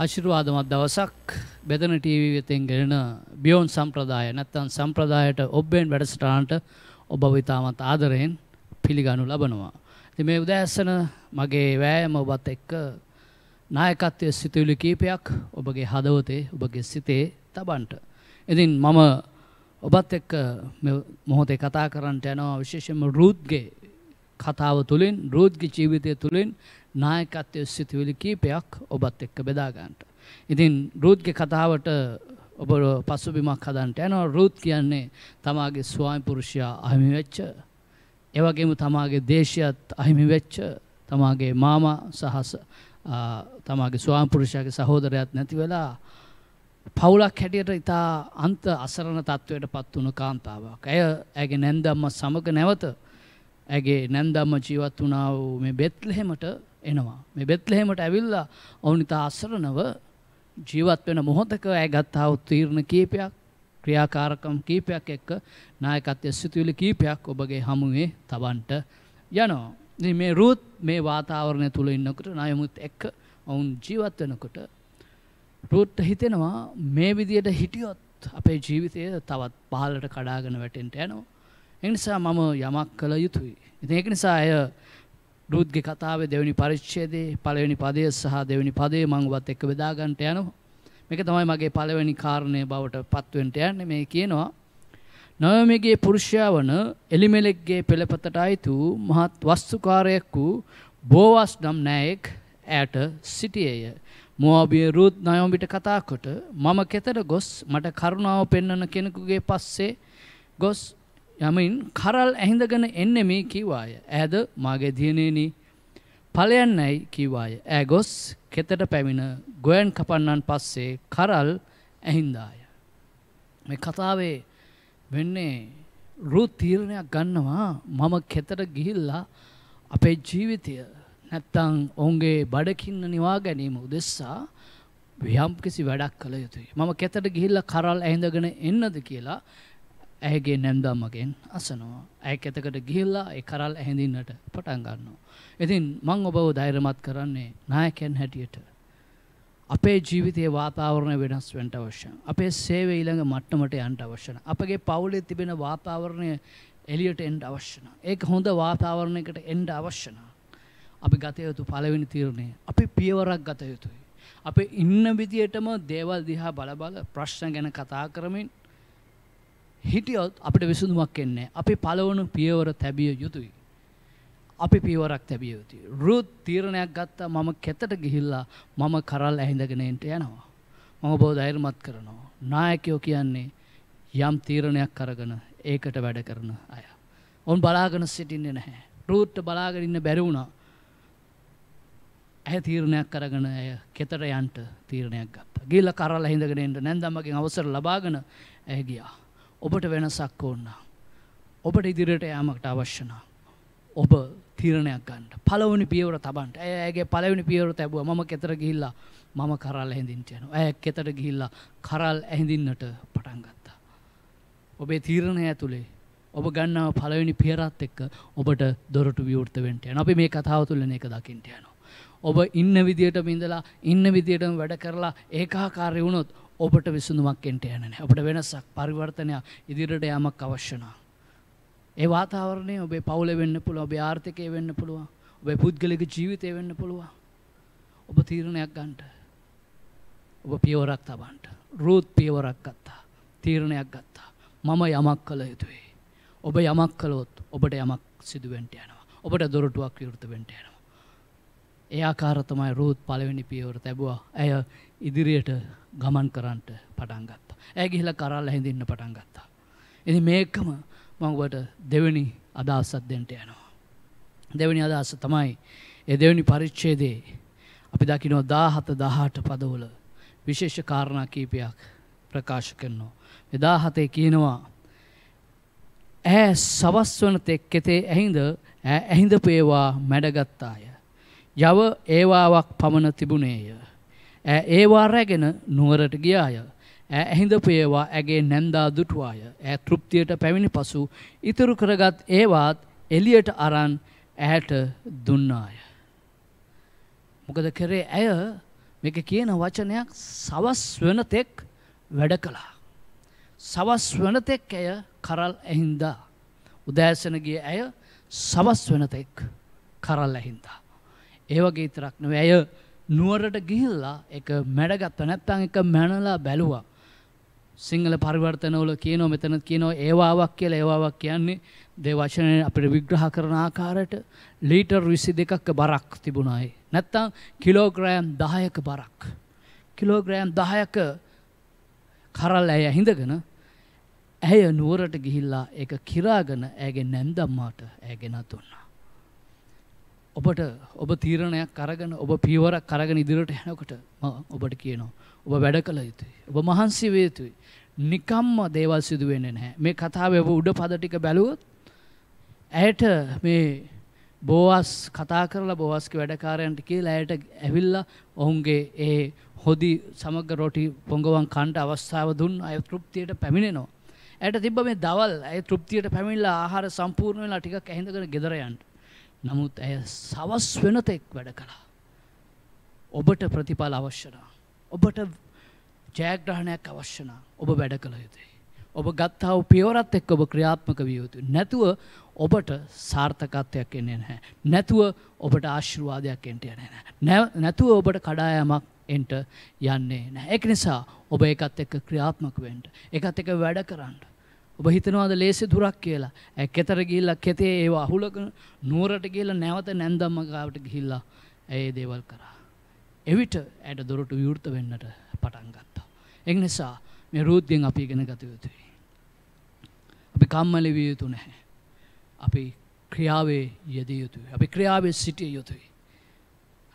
ආශිර්වාදමත් දවසක් බෙදන ටීවී වෙතෙන් ගෙනෙන බියෝන් සම්ප්‍රදාය නැත්නම් සම්ප්‍රදායට ඔබෙන් වැඩසටහනට ඔබ විතාමත් ආදරයෙන් පිළිගනු ලබනවා. ඉතින් මේ උදෑසන මගේ වෑයම ඔබත් එක්ක නායකත්වයේ සිතුවිලි කීපයක් ඔබගේ හදවතේ ඔබගේ සිතේ තබන්නට. ඉතින් මම ඔබත් එක්ක මේ මොහොතේ කතා කරන්නට යනවා විශේෂයෙන්ම රූත්ගේ කතාව තුළින් රෝද්ග ජීවිතය තුළින් නායකත්වය සිතිවිලි කීපයක් ඔබත් එක්ක බෙදාගන්නට. ඉතින් රූද්ග කතාවට ඔබ පසුබිමක් හදන්ට යනවා රූත් කියන්නේ තමාගේ ස්වාමි පුරුෂයා අහිමි වෙච්ච එවගේම තමාගේ දේශයත් අහිමි වෙච්ච තමාගේ මාමා සහස තමාගේ ස්වාමි පුරුෂයාගේ සහෝදරයත් නැති වෙලා පවුලක් හැටියට ඉතා අන්ත අසරණ තත්ත්වයට පත් වුණු කාන්තාවක්. ඇය ඇගේ නැන්දම්ම සමග නැවත ඇගේ නැන්දම්ම ජීවත් වුණා වූ මේ බෙත්ලෙහෙමට එනවා. මේ බෙත්ලෙහෙමට ඇවිල්ලා ඔවුනිතා අසරණව ජීවත් වෙන මොහොතක ඇය ගත්තා වූ තීරණ කීපයක් ක්‍රියාකාරකම් කීපයක් එක්ක නායකත්වයේ සිතුවිලි කීපයක් ඔබගේ හමුවේ තබන්ට යනවා. ඉතින් මේ රූත් මේ වාතාවරණය තුල ඉන්නකොට නයමුත් එක්ක ඔවුන් ජීවත් වෙනකොට රූට්ට හිතෙනවා මේ විදියට හිටියොත් අපේ ජීවිතය තවත් පහළට කඩාගෙන වැටෙන්න යනවා. ඒ නිසා මම යමක් කළ යුතුයි. ඉතින් ඒක නිසා අය රුත්ගේ කතාවේ දෙවෙනි පරිච්ඡේදයේ පළවෙනි පදය සහ දෙවෙනි පදය මංගවත් එක්ක බෙදා ගන්නට යනවා. මේක තමයි මගේ පළවෙනි කාරණය බවට පත්වෙන්න යන්නේ. මේ කියනවා නවමිගේ පුරුෂයා වන එලිමෙලෙක්ගේ පෙළපතට අයිතු මහත් වස්තුකාරයෙක් වූ බෝවස් නම් නෑයෙක් ඇයට සිටියේය. මෝබිය රුත් නයෝමිට කතාකොට මම කෙතර ගොස් මට කරුණාව පෙන්නන කෙනෙකුගේ පස්සේ ගොස් යමින් කරල් ඇහිඳගෙන එන්නේ මේ කිව්වාය. ඇද මාගේ දියණෙනි ඵලයන්යි කිව්වාය. ඈ ගොස් කෙතට පැමිණ ගොයන් කපන්නන් පස්සේ කරල් ඇහිඳාය. මේ කතාවේ වෙන්නේ රුත් තීරණයක් ගන්නවා මම කෙතට ගිහිල්ලා අපේ ජීවිතය නැත්තං ඔවුන්ගේ බඩකින්න නිවා ගැනීම උදෙස්සා යම් කිසි වැඩක් කළ යුතුයි. මම කෙතට ගිහිල්ලා කරල් ඇහිඳගෙන එන්නද කියලා ඇයගේ නැම්දම්මගෙන් අසනවා. ඇය කෙතකට ගිහිල්ලා ඒ කරල් ඇහැඳින්නට පටන් ගන්නවා. ඉතින් මං ඔබව ධෛර්යමත් කරන්නේ නායකයන් හැටියට. අපේ ජීවිතයේ වාතාවරණය වෙනස් වෙන්න අවශ්‍යයි. අපේ සේවය ඊළඟ මට්ටමට යන්න අවශ්‍යයි. අපගේ පවුලේ තිබෙන වාතාවරණය එළියට එන්න අවශ්‍යයි. ඒක හොඳ වාතාවරණයකට එන්න අවශ්‍යයි. අපි ගත යුතු පළවෙනි තීරණය අපි පියවරක් ගත යුතුයි. අපි ඉන්න විදියටම දේවල් දිහා බල බල ප්‍රශ්න ගැන කතා කරමින් හිටියොත් අපිට විසඳුමක් එන්නේ. අපි පළවුණු පියවර තැබිය යුතුයි. අපි පියවරක් තැබිය යුතුයි. රුත් තීරණයක් ගත්තා මම කෙතට ගිහිල්ලා මම කරල් ඇහිඳගෙන එන්න යනවා. මම බොහෝ ධෛර්යමත් කරනවා. නායකයෝ කියන්නේ යම් තීරණයක් අරගෙන ඒකට වැඩ කරන අය. ඔවුන් බලාගෙන සිටින්නේ නැහැ. රූට්ට බලාගෙන ඉන්න බැරි වුණා. ඇය තීරණයක් අරගෙන ඇය කෙතට යන්ට තීරණයක් ගත්තා. ගිහිල්ලා කරල් ඇහිඳගෙන එන්න නැන්දම්මගෙන් අවසර ලබාගෙන ඇය ගියා. ඔබට වෙනසක් ඕන්න. ඔබට ඉදිරියට යාමකට අවශ්‍යනා. ඔබ තීරණයක් ගන්නට පලවනි පියවර තබන්ට ඇයගේ පලවනි පියවර තැබුව ම කෙතර ගිහිල්ලා මම කරල් ඇහිඳින්ටයන ඇය කෙතට ගිහිල්ලා කරල් ඇහිඳින්නට පටන්ගත්තා. ඔබේ තීරණය ඇතුළේ ඔබ ගන්නාව පලවෙනි පියරත් එක්ක ඔබට දොරට විවෘතවෙන්ටය අපි මේ කතාව තුළන එක දකිින්ට යනවා. ඔබ ඉන්න විදියට බිඳලා ඉන්න විදියටම වැඩ කරලා ඒකාකාරය වුණොත් ඔබට විසඳුමක් එන්ට යන්නේ අපට වෙනසක් පරිවර්තනයක් ඉදිරියට යamak අවශ්‍ය ඒ වාතාවරණය ඔබේ පවුල වෙන්න පුළුවන් ඔබේ ආර්ථිකය වෙන්න පුළුවන් ඔබේ පුද්ගලික ජීවිතය වෙන්න පුළුවන් ඔබ තීරණයක් ගන්නට ඔබ පියවරක් තබන්නට රූත් පියවරක් ගත්තා තීරණයක් ගත්තා මම යමක් කළ යුතුයි ඔබ යමක් කළොත් ඔබට යමක් සිදුවෙන්ට යනවා ඔබට දොරටුවක් විවෘත වෙන්ට යනවා ඒ ආකාර තමයි රූත් පළවෙනි පියවර ලැබුවා ඇය ඉදිරියට ගමන් කරන්නට පටන් ගත්තා. ඇය ගිහිලා කරල් ඇහිඳින්න පටන් ගත්තා. ඉතින් මේකම මම ඔබට දෙවෙනි අදහසක් දෙන්න යනවා. දෙවෙනි අදහස තමයි ඒ දෙවෙනි පරිච්ඡේදයේ අපි දකිනවා 17 18 පදවල විශේෂ කාරණා කීපයක් ප්‍රකාශ කරනවා. මේ 17 කියනවා ඈ සවස් වන තෙක් කෙතේ ඇහිඳ ඇහිඳ පේවා මැඩගත්තාය. යව ඒවාවක් පමණ තිබුණේය. ඈ ඒවා රැගෙන නුවරට ගියාය. ඈ ඇහිඳපු ඒවා ඇගේ නැන්දා දුටුවාය. ඈ තෘප්තියට පැමිණි පසු ඉතුරු කරගත් ඒවාත් එළියට අරන් ඇයට දුන්නාය. මොකද කරේ ඇය මේක කියන වචනයක් සවස් වෙනතෙක් වැඩ කළා. සවස් වෙනතෙක් ඇය කරල් ඇහින්දා. උදෑසන ගිය ඇය සවස් වෙනතෙක් කරල් ඇහින්දා. ඒ වගේ විතරක් නෙවෙයි ඇය නුවරට ගිහිල්ලා එක මැඩගත්ත නැත්තං එක මැනලා බැලුවා. සිංහල පරිවර්තනවල කියනෝ මෙතන කියනෝ ඒවාවක් කියලා ඒවාවක් කියන්නේ දේ වචනය අපිට විග්‍රහ කරන ආකාරයට ලීටර් විසි දෙකක්ක බරක් තිබුණයි. නැත්තං කිලෝග්‍රෑම් දහයක බරක්. කිලෝග්‍රෑම් දහයක කරල් ඇය හිඳගෙන ඇය නුවරට ගිහිල්ලා එක කිරාගෙන ඇගේ නැන්දම්මාට ඇගෙන දුන්නා. ඔබට ඔබ තීරණයක් අරගෙන ඔබ පීවරක් කරගෙන ඉදිරියට යනකොට ඔබට කියනවා. ඔබ වැඩ කළ යුතුයි. ඔබ මහන්සි වේ යුතුයි. නිකම්ම දේවල් සිදු වෙන්නේ නැහැ. මේ කතාවේ ඔබ උඩ පද ටික බැලුවොත් ඇයට මේ බෝවස් කතා කරලා බෝවස්ගේ වැඩකාරයන්ට කියලා ඇයට ඇවිල්ලා ඔවුන්ගේ ඒ හොදි සමග රොටි පොඟවන් කන්ට අවස්ථාව දුන් අය තෘප්තියට පැමිණෙනවා. ඇයට තිබ්බ මේ දවල් ඇය තෘප්තියට පැමිණිලා ආහාර සම්පූර්ණ වෙලා ටිකක් ඇහිඳගෙන ගෙදර යන්න. නමුත් ඇය සවස් වෙනතෙක් වැඩ කළා. ඔබට ප්‍රතිඵල අවශ්‍යනා. ඔබට ජයග්‍රහණයක් අවශ්‍යනා ඔබ වැඩ කළ යුතුයි. ඔබ ගත්තාව පියවරත් එක් ඔබ ක්‍රියාත්මක විය යුතු. නැතුව ඔබට සාර්ථකත්වයක් එන්නේ නැහැ. නැතුව ඔබට ආශිර්වාදයක් එන්ට යන්නේ නැහැ. නැතුව ඔබට කඩායමක් එන්ට යන්නේ නැහැ. ඒක නිසා ඔබ ඒකත් එක්ක ක්‍රියාත්මක වෙන්න. ඒකත් එක්ක වැඩ කරන්න. ඔබ හිතනවාද ලේසි දුරක් කියලා. ඇක්කතර ගිහිල්ලා කෙතේ ඒව අහුලගෙන නුවරට ගිහිල්ලා නැවත නැන්දම්ම ගාවට ගිහිල්ලා ඒ දේවල් කරා. එවිට ඇයට දොරටු විවෘත වෙන්නට පටන් ගත්තා. ඒ නිසා මේ රූද්යෙන් අපි ඉගෙන ගත යුතුයි. අපි කම්මැලි විය යුතු නැහැ. අපි ක්‍රියාවේ යෙදිය යුතුයි. අපි ක්‍රියාවේ සිටිය යුතුයි.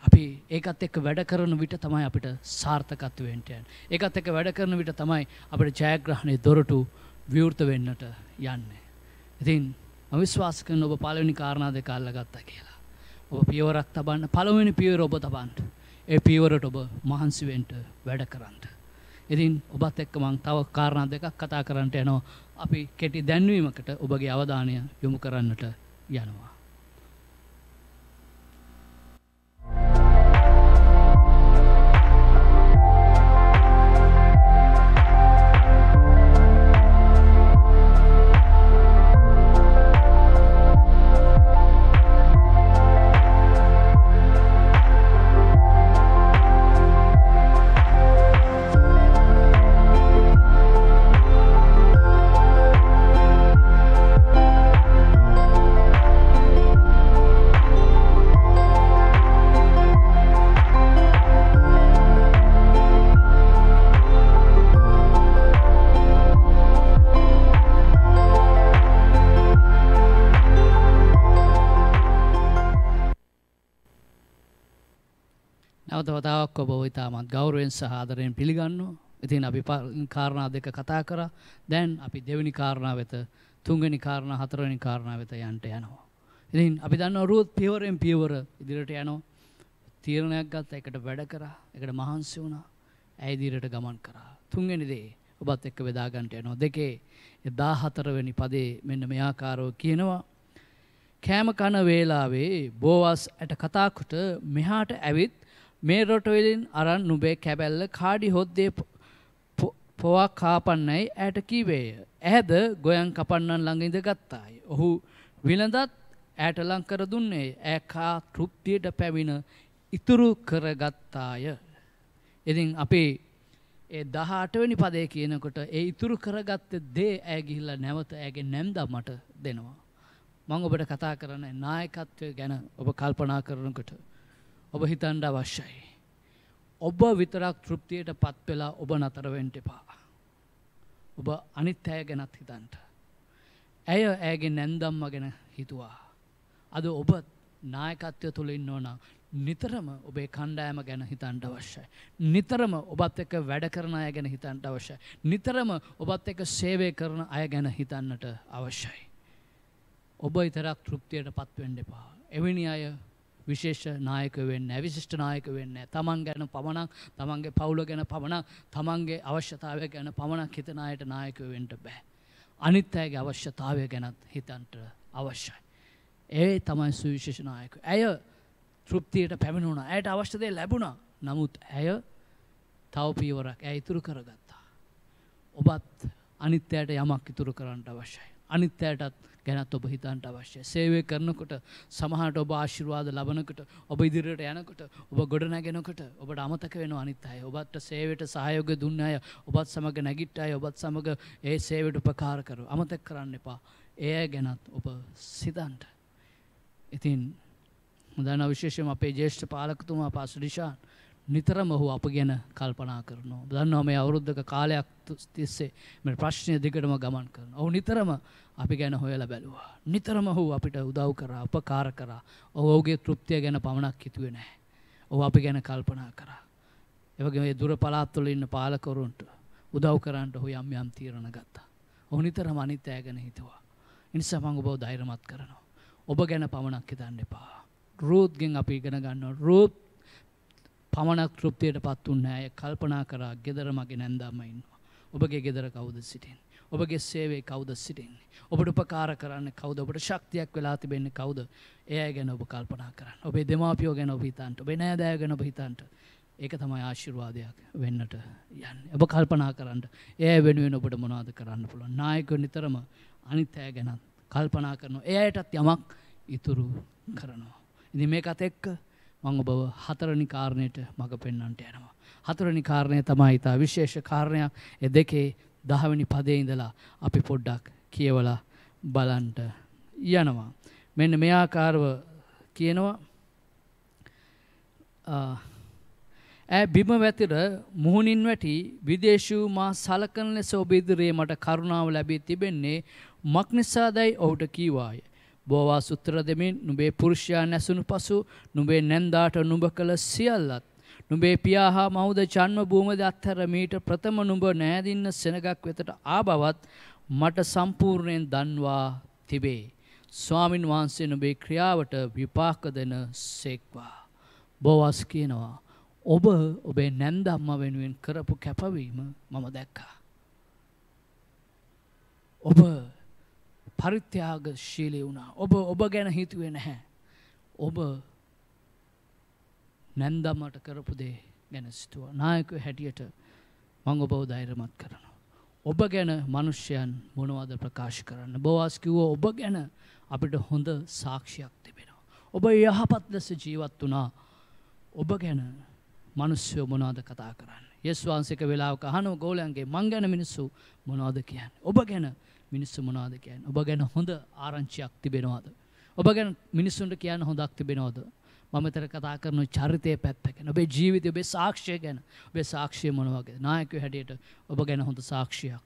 අපි ඒකත් එක්ක වැඩ කරන විට තමයි අපිට සාර්ථකත්වයට යන්නේ. ඒකත් එක්ක වැඩ කරන විට තමයි අපිට ජයග්‍රහණයේ දොරටු විවෘත වෙන්නට යන්නේ. ඉතින් අවිශ්වාස කරන ඔබ පළවෙනි කාරණා දෙක අල්ලගත්තා කියලා. ඔබ පියවරක් තබන්න පළවෙනි පියවර ඔබ තබන්න. ඒ පියවරට ඔබ මහන්සි වෙන්න වැඩ කරන්න. ඉතින් ඔබත් එක්ක මම තව කාරණා දෙකක් කතා කරන්නට යනවා. අපි කෙටි දැන්වීමකට ඔබගේ අවධානය යොමු කරන්නට යනවා. ඉතාමත් ගෞරවෙන් සහාදරයෙන් පිළිගන්නවා. ඉතින් අපි කාරණා දෙක කතා කරා. දැන් අපි දෙවෙනි කාරණා වෙත, තුන්වෙනි කාරණා, හතරවෙනි කාරණා වෙත යන්න යනවා. ඉතින් අපි දන්නවා රුවත් පියවරෙන් පියවර ඉදිරියට යනවා. තීරණයක් ගත්ත එකට වැඩ කරා, එකට මහන්සි වුණා. ඇය ඉදිරියට ගමන් කරා. තුන්වෙනි දේ ඔබත් එක්ක බෙදා ගන්නට යනවා. දෙකේ 14 වෙනි පදේ මෙන්න මේ ආකාරව කියනවා. කෑම කන වේලාවේ බෝවස් ඇට කතාකොට මෙහාට ඇවිත් මේ රොටවෙලින් අරන් නුබේ කැබැල්ල කාඩි හොද්දේ පොවක් කාපන්නයි ඇයට කීවේය. ඇහැද ගොයන් කපන්නන් ළඟ ඉඳ ගත්තාය. ඔහු විලඳත් ඇයට ලංකර දුන්නේ ඇ කා තෘප්තියට පැවිණ ඉතුරු කරගත්තාය. ඉතින් අපේ ඒ දහටවැනි පදේ කියනකොට ඒ ඉතුරු කරගත්ත දේ ඇය ගිහිල්ලා නැවත ඇගේ නැම්දමට දෙනවා. මං ඔබට කතා කරන නායකත්වය ගැන ඔබ කල්පනා කරනකොට. ඔබ හිතන්ඩ අවශ්‍යයි. ඔබ විතරක් තෘප්තියට පත් වෙලා ඔබ නතරවෙන්ට එපා. ඔබ අනිත් ඇය ගැනත් හිතන්ට. ඇය ඇගේ නැන්දම්ම ගැන හිතුවා. අද ඔබ නායකත්වය තුළින් ඕන නිතරම ඔබේ කණ්ඩායම ගැන හිතන්ට අවශ්‍යයි. නිතරම ඔබත් එක වැඩ කරන අය ගැන හිතන්ට අවශ්‍යයි. නිතරම ඔබත් එක සේවය කරන අය ගැන හිතන්නට අවශ්‍යයි. ඔබ ඉතරක් තෘප්තියට පත්වෙන්ඩ එපා. එවැනි අය විශේෂ නායක වෙන්න විශිෂ්ට නායක වෙන්න තමන් ගැන පමණක් තමන්ගේ පවුල ගැන පමණක් තමන්ගේ අවශ්‍යතාවය ගැන පමණක් හිතන අයට නායක වෙන්න බෑ. අනිත් අයගේ අවශ්‍යතාවය ගැනත් හිතන්ට අවශ්‍යයි. ඒ තමයි සුවිශේෂ නායක. ඇය තෘප්තියට පැමිණුණ ඇයට අවශ්‍ය දේ ලැබුණා. නමුත් ඇය තව පීවරක් ඇය ඉතුරු කරගත්තා. ඔබත් අනිත්‍යයට යමක් ඉතුරු කරන්න අවශ්‍යයි. අනිත්‍යයටත් ගැනත් ඔබ හිතන්ට අවශ්‍ය. සේවය කරනකොට සමහට ඔබ ආශිරවාද ලබනකට ඔබ ඉදිරියට යනකොට ඔබ ගොඩ නැගෙනකොට ඔබට අමතක වෙන අනිත් අය ඔබත් සේවයට සහයෝග දුන්න අය ඔබත් සමග නැගිට්ට අය ඔබත් සමග ඒ සේවට උපකාර කර අමතක කරන්න එපා එය ගැනත් ඔබ සිතන්ට. ඉතින් මුදන විශේෂම අපේ ජේෂ්ඨ පාලකතුමා පාසුඩිශාන් නිතරම ඔහු අප ගැන කල්පනා කරනවා. දන්නවා මේ අවුරුද්දක කාලයක් තිස්සේ මේ ප්‍රශ්නය දිගටම ගමන් කරනවා. ඔහු නිතරම අපි ගැන හොයලා බැලුවා. නිතරම ඔහු අපිට උදව් කරා, උපකාර කරා. ඔහු ඔහුගේ තෘප්තිය ගැන පමණක් හිතුවේ නැහැ. ඔහු අපි ගැන කල්පනා කරා. ඒ වගේම මේ දුර පළාත්වල ඉන්න පාලකවරුන්ට උදව් කරන්න ඔහු යම් යම් තීරණ ගත්තා. ඔහු නිතරම අනිත් අය ගැන හිතුවා. ඒ නිසා මම ඔබව ධෛර්යමත් කරනවා. ඔබ ගැන පමණක් හිතන්න එපා. රූත්ගෙන් අපි ඉගෙන ගන්නවා. රූත් පමණක් තෘප්තියට පත් වුණ ඇය කල්පනා කරා ගෙදර මගේ නැන්දාම ඉන්නවා. ඔබගේ ගෙදර කවුද සිටින්. ඔබගේ සේවේ කවුද සිටින්නේ. ඔබට උපකාර කරන්න කවුද ඔබට ශක්තියක් වෙලා තිබෙන්නේ කවුද? එයා ගැන ඔබ කල්පනා කරන්න. ඔබේ දෙමාපියෝ ගැන ඔබ හිතන්න. ඔබේ නෑදෑයෝ ගැන ඔබ හිතන්න. ඒක තමයි ආශිර්වාදයක් වෙන්නට යන්නේ. ඔබ කල්පනා කරන්න. එයා වෙනුවෙන් ඔබට මොනවද කරන්න පුළුවන්? නායකයෝ නිතරම අනිත් අය ගැන කල්පනා කරනවා. එයාටත් යමක් ඉතුරු කරනවා. ඉතින් මේකත් එක්ක මං ඔබව හතරනි කාරණයට මඟ පෙන්වන්නට යනවා. හතරනි කාරණය තමයි ඉතා විශේෂ කාරණයක්. ඒ දෙකේ 10 වෙනි පදේ ඉඳලා අපි පොඩ්ඩක් කියවලා බලන්න යනවා. මෙන්න මේ ආකාරව කියනවා ඇ බිම වැතිර මුහුණින් වැටි විදේශූ මා සලකන ලෙස ඔබ ඉදිරියේ මට කරුණාව ලැබී තිබෙන්නේ මක් නිසාදයි ඔහුට කීවාය. බෝවා සුත්‍ර දෙමින් නුඹේ පුරුෂයා නැසුණු පසු නුඹේ නැන්දාට නුඹ කළ සියල්ලත් නුඹේ පියා හා මවුද ජන්ම භූමද අත්හැර මීට ප්‍රථම නුඹ නෑදින්න සෙනගක් වෙතට ආබවත් මට සම්පූර්ණයෙන් දන්වා තිබේ. ස්වාමින් වහන්සේ නුඹේ ක්‍රියාවට විපාක දෙන සේක්වා. බෝවස් කියනවා. ඔබ ඔබේ නැන්දම්ම වෙනුවෙන් කරපු කැපවීම මම දැක්කා. ඔබ පරිත්‍යාගශීලී වුණා. ඔබ ඔබ ගැන හිතුවේ නැහැ. ඔබ නැන්දමට කරපු දේ ගැන සිතුවා. නායක හැටියට මං ඔබව ධෛර්යමත් කරනවා. ඔබ ගැන මිනිස්යන් මොනවද ප්‍රකාශ කරන්න? බෝවාස් කිව්වා ඔබ ගැන අපිට හොඳ සාක්ෂියක් තිබෙනවා. ඔබ යහපත් ලෙස ජීවත් වුණා. ඔබ ගැන මිනිස්සු මොනවද කතා කරන්නේ? යේසුස් වහන්සේක වෙලාවක අහන ගෝලයන්ගේ මං ගැන මිනිස්සු මොනවද කියන්නේ? ඔබ ගැන මිනිස්සු මොනාද කියන්න ඔබ ගැන හොඳ ආරංචියක් තිබෙනවාද. ඔබ ගැන මිනිස්සුන්ට කියන්න හොඳක් තිබෙනවාද. මතර කතා කරන චරිතය පැත්තැකෙන ඔබේ ජීවිත ඔබේ සාක්ෂය ගැන ඔබේ සාක්ෂය මොනවගේ නායක හැටියට ඔබ ගැන හොඳ සාක්ෂයක්.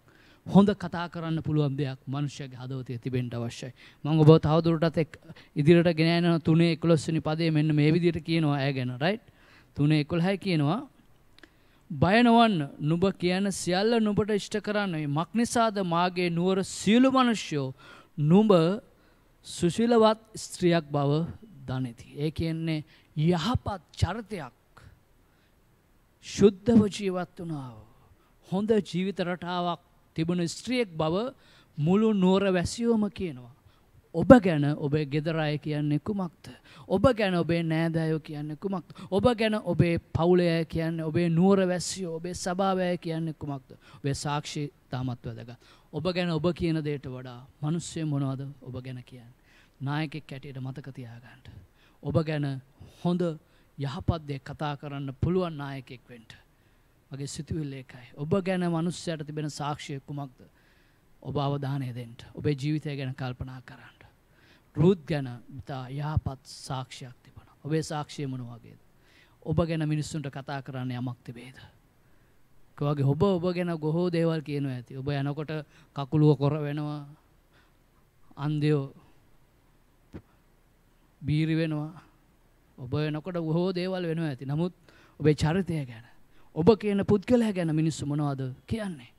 හොඳ කතා කරන්න පුළුවන් දෙයක් මනුෂ්‍යගේ හදවතය තිබෙන්ට අවශ්‍යයි. මං ඔබ තවදුරටත් එක් ඉදිරිට ගෙනන තුනේ එකොලොස්සනි පදේ මෙන්න මේ විදිට කියනවා ඇ ගැන රයිට් තුනේ එකොල් හැයි කියනවා බය නොවන්න නුඹ කියන සියල්ල නුඹට ඉෂ්ට කරන්නේ මක් නිසාද මාගේ නුවර සියලු මිනිස්සෝ නුඹ සුශීලවත් ස්ත්‍රියක් බව දනිති. ඒ කියන්නේ යහපත් චරිතයක් ශුද්ධව ජීවත් වුණා හොඳ ජීවිත රටාවක් තිබුණු ස්ත්‍රියක් බව මුළු නුවර වැසියෝම කියනවා. ඔබ ගැන ඔබේ ගෙදරාය කියන්නේ කුමක්ද. ඔබ ගැන ඔබේ නෑදෑයෝ කියන්නේ කුමක්ද. ඔබ ගැන ඔබේ පවුලය කියන්නේ ඔබේ නුවර වැස්සියෝ ඔබේ සභාවය කියන්නේ කුමක්ද. ඔබේ සාක්ෂි තාමත් වැදග. ඔබ ගැන ඔබ කියන දේට වඩා මනුස්්‍යය මොනවද ඔබ ගැන කියන්න. නායකෙක් කැටියට මතකතියාගන්නට. ඔබ ගැන හොඳ යහපත් දෙයක් කතා කරන්න පුළුවන් නායකෙක් වෙන්ට. මගේ සිතුවිල්ල ඒකයි. ඔබ ගැන මනුස්සයට තිබෙන සාක්ෂිය කුමක්ද. ඔබ අවධානය දෙන්ට. ඔබේ ජීවිතය ගැන කල්පනා කරන්න. රූත් ගැන ඉතා යහපත් සාක්ෂයක් තිබෙනවා. ඔබේ සාක්ෂිය මොන වගේද? ඔබ ගැන මිනිස්සුන්ට කතා කරන්න යමක් තිබේද? කවගේ ඔබ ඔබ ගැන ගොහෝ දේවල් කියනවා ඇති. ඔබ යනකොට කකුලුව කොර වෙනවා. අන්ධයෝ බීරි වෙනවා. ඔබ එනකොට බොහෝ දේවල් වෙනවා ඇති. නමුත් ඔබේ චරිතය ගැන ඔබ කියන පුද්ගලයා ගැන මිනිස්සු මොනවද කියන්නේ?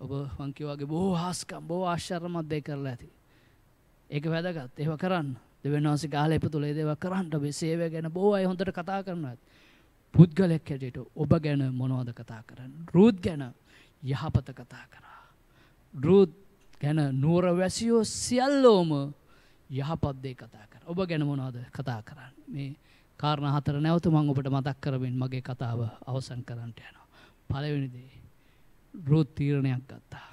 ඔබ වංකිවාගේ බොහෝ හාස්කම් බොහෝ ආශ්චර්යමත් දේ කරලා ඇති. ඒක වැදගත් ඒව කරන්න දෙවෙනවාස කාල එපතුලේ දේව කරන්නට ඔබේ සේවය ගැන බොහෝ අය හොඳට කතා කරනවත් පුද්ගලෙක් හැටියට ඔබ ගැන මොනවද කතා කරන්න රූත් ගැන යහපත කතා කරා රූත් ගැන නුවර වැසියෝ සියල්ලෝම යහපත් දේ කතා කර ඔබ ගැන මොනවද කතා කරන්න මේ කාරණ හතර නැවත මං ඔබට මතක් කරමින් මගේ කතාව අවසන් කරන්නට යනවා පළවෙනි දේ රූත් තීරණයක් ගත්තා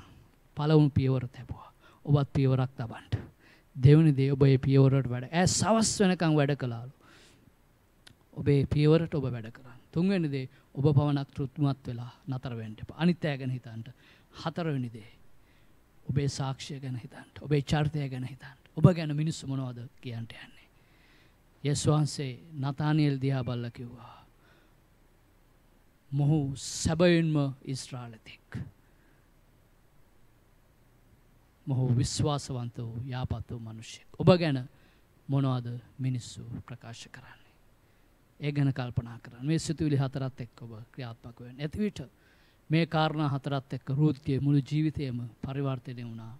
පළවුණු පියවර තැබුවා ඔබත් පියවරක් තබන්ට දෙවනි දේ ඔබේ පියවරට වැඩ ඇ සවස් වෙනකං වැඩ කලාලු. ඔබේ පියවරට ඔබ වැඩ කරන්න. තුන්වෙනි දේ ඔබ පවනක් තෘත්මත් වෙලා නතරවෙන්ට අනිත්තෑ ගැන හිතන්ට හතරවෙනි දේ. ඔබේ සාක්ෂය ගැන හිතන්ට ඔබේ චර්තය ගැන හිතන්ට ඔබ ගැන මිනිස්සු මොනවද කියන්ට යන්නේ. යෙස් වහන්සේ නතානියල් දිහා බල්ල කිව්වා. මොහු සැබයින්ම ඉස්්‍රාලතිෙක්. මොහු විශ්වාසවන්ත වූ යාපත් වූ මිනිසෙක් ඔබ ගැන මොනවද මිනිස්සු ප්‍රකාශ කරන්නේ ඒ ගැන කල්පනා කරන්න මේ සිතුවිලි හතරත් එක්ක ඔබ ක්‍රියාත්මක වෙන්න ඇති විට මේ කාරණා හතරත් එක්ක රූත්ගේ මුළු ජීවිතයම පරිවර්තනය වුණා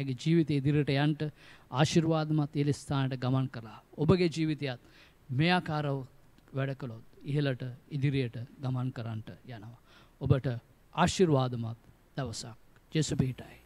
ඇගේ ජීවිතය ඉදිරියට යන්ට ආශිර්වාදමත් ඉහළ ස්ථානයට ගමන් කළා ඔබගේ ජීවිතයත් මේ ආකාරව වැඩ කළොත් ඉහළට ඉදිරියට ගමන් කරන්නට යනවා ඔබට ආශිර්වාදමත් දවසක් ජෙසු පිහිටයි